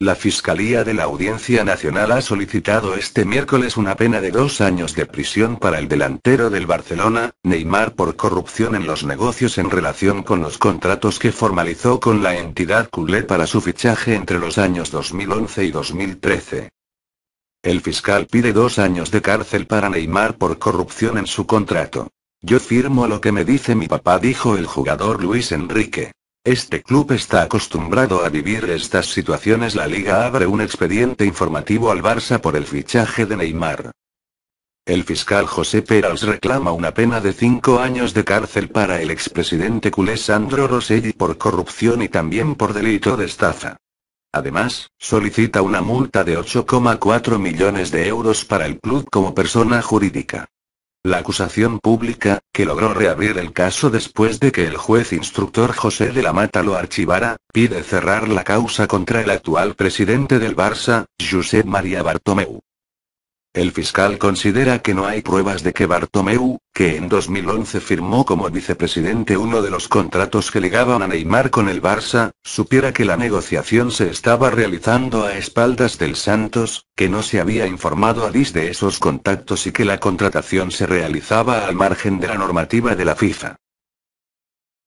La Fiscalía de la Audiencia Nacional ha solicitado este miércoles una pena de dos años de prisión para el delantero del Barcelona, Neymar, por corrupción en los negocios en relación con los contratos que formalizó con la entidad culé para su fichaje entre los años 2011 y 2013. El fiscal pide dos años de cárcel para Neymar por corrupción en su contrato. Yo firmo lo que me dice mi papá, dijo el jugador Luis Enrique. Este club está acostumbrado a vivir estas situaciones. La liga abre un expediente informativo al Barça por el fichaje de Neymar. El fiscal José Perals reclama una pena de cinco años de cárcel para el expresidente Culesandro Sandro Rosselli por corrupción y también por delito de estafa. Además, solicita una multa de 8,4 millones de euros para el club como persona jurídica. La acusación pública, que logró reabrir el caso después de que el juez instructor José de la Mata lo archivara, pide cerrar la causa contra el actual presidente del Barça, Josep María Bartomeu. El fiscal considera que no hay pruebas de que Bartomeu, que en 2011 firmó como vicepresidente uno de los contratos que ligaban a Neymar con el Barça, supiera que la negociación se estaba realizando a espaldas del Santos, que no se había informado a Dis de esos contactos y que la contratación se realizaba al margen de la normativa de la FIFA.